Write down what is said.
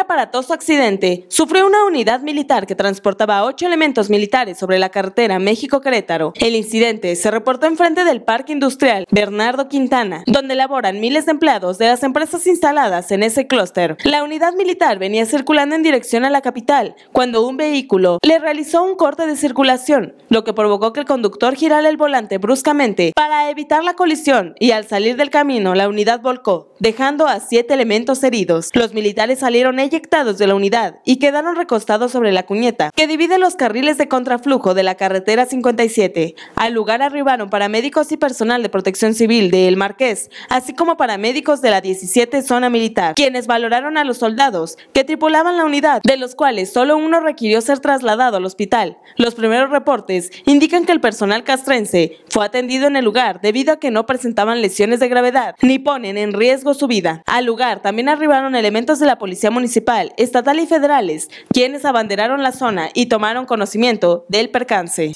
aparatoso accidente sufrió una unidad militar que transportaba ocho elementos militares sobre la carretera México-Querétaro. El incidente se reportó enfrente del Parque Industrial Bernardo Quintana, donde laboran miles de empleados de las empresas instaladas en ese clúster. La unidad militar venía circulando en dirección a la capital cuando un vehículo le realizó un corte de circulación, lo que provocó que el conductor girara el volante bruscamente para evitar la colisión y al salir del camino la unidad volcó, dejando a siete elementos heridos. Los militares salieron de la unidad y quedaron recostados sobre la cuñeta que divide los carriles de contraflujo de la carretera 57. Al lugar arribaron paramédicos y personal de protección civil de El Marqués, así como paramédicos de la 17 zona militar, quienes valoraron a los soldados que tripulaban la unidad, de los cuales solo uno requirió ser trasladado al hospital. Los primeros reportes indican que el personal castrense fue atendido en el lugar debido a que no presentaban lesiones de gravedad ni ponen en riesgo su vida. Al lugar también arribaron elementos de la policía municipal estatal y federales, quienes abanderaron la zona y tomaron conocimiento del percance.